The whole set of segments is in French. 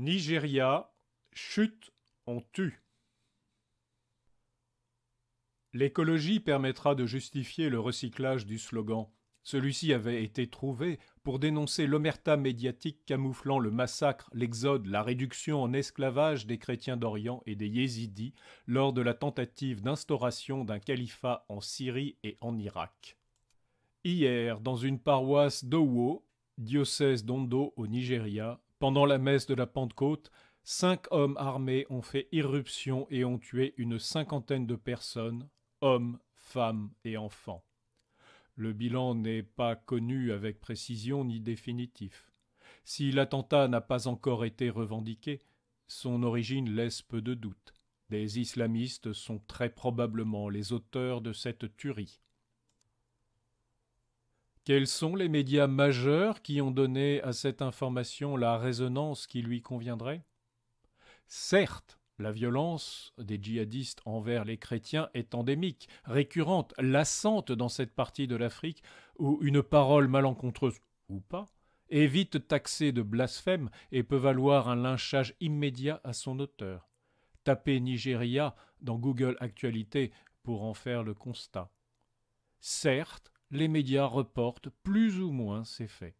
Nigeria, chute, on tue. L'écologie permettra de justifier le recyclage du slogan. Celui-ci avait été trouvé pour dénoncer l'omerta médiatique camouflant le massacre, l'exode, la réduction en esclavage des chrétiens d'Orient et des yézidis lors de la tentative d'instauration d'un califat en Syrie et en Irak. Hier, dans une paroisse d'Owo, diocèse d'Ondo au Nigeria, pendant la messe de la Pentecôte, cinq hommes armés ont fait irruption et ont tué une cinquantaine de personnes, hommes, femmes et enfants. Le bilan n'est pas connu avec précision ni définitif. Si l'attentat n'a pas encore été revendiqué, son origine laisse peu de doute. Des islamistes sont très probablement les auteurs de cette tuerie. Quels sont les médias majeurs qui ont donné à cette information la résonance qui lui conviendrait Certes, la violence des djihadistes envers les chrétiens est endémique, récurrente, lassante dans cette partie de l'Afrique où une parole malencontreuse ou pas est vite taxée de blasphème et peut valoir un lynchage immédiat à son auteur. Tapez Nigeria dans Google Actualité pour en faire le constat. Certes, les médias reportent plus ou moins ces faits,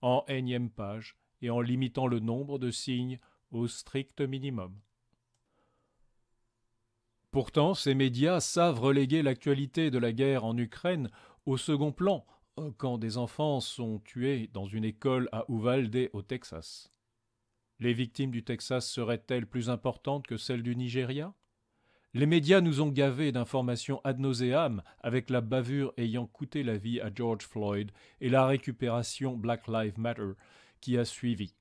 en énième page et en limitant le nombre de signes au strict minimum. Pourtant, ces médias savent reléguer l'actualité de la guerre en Ukraine au second plan quand des enfants sont tués dans une école à Uvalde au Texas. Les victimes du Texas seraient-elles plus importantes que celles du Nigeria les médias nous ont gavés d'informations ad nauseam avec la bavure ayant coûté la vie à George Floyd et la récupération Black Lives Matter qui a suivi.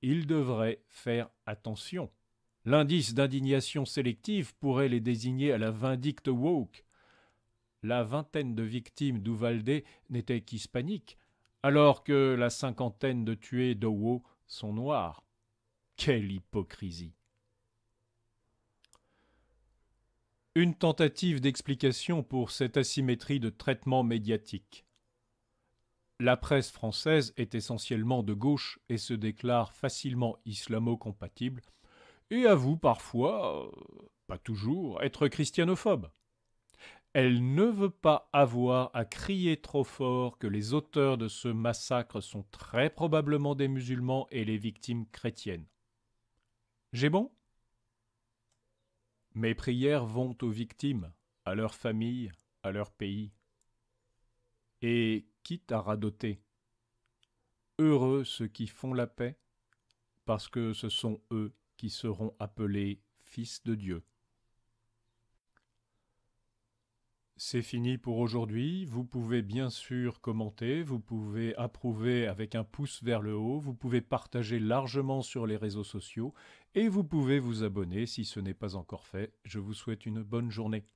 Ils devraient faire attention. L'indice d'indignation sélective pourrait les désigner à la vindicte woke. La vingtaine de victimes d'Uvalde n'étaient qu'hispaniques, alors que la cinquantaine de tués d'Owo sont noirs. Quelle hypocrisie! Une tentative d'explication pour cette asymétrie de traitement médiatique. La presse française est essentiellement de gauche et se déclare facilement islamo-compatible, et avoue parfois, euh, pas toujours, être christianophobe. Elle ne veut pas avoir à crier trop fort que les auteurs de ce massacre sont très probablement des musulmans et les victimes chrétiennes. J'ai bon mes prières vont aux victimes, à leurs familles, à leur pays. Et quitte à radoter, heureux ceux qui font la paix, parce que ce sont eux qui seront appelés fils de Dieu. C'est fini pour aujourd'hui. Vous pouvez bien sûr commenter, vous pouvez approuver avec un pouce vers le haut, vous pouvez partager largement sur les réseaux sociaux et vous pouvez vous abonner si ce n'est pas encore fait. Je vous souhaite une bonne journée.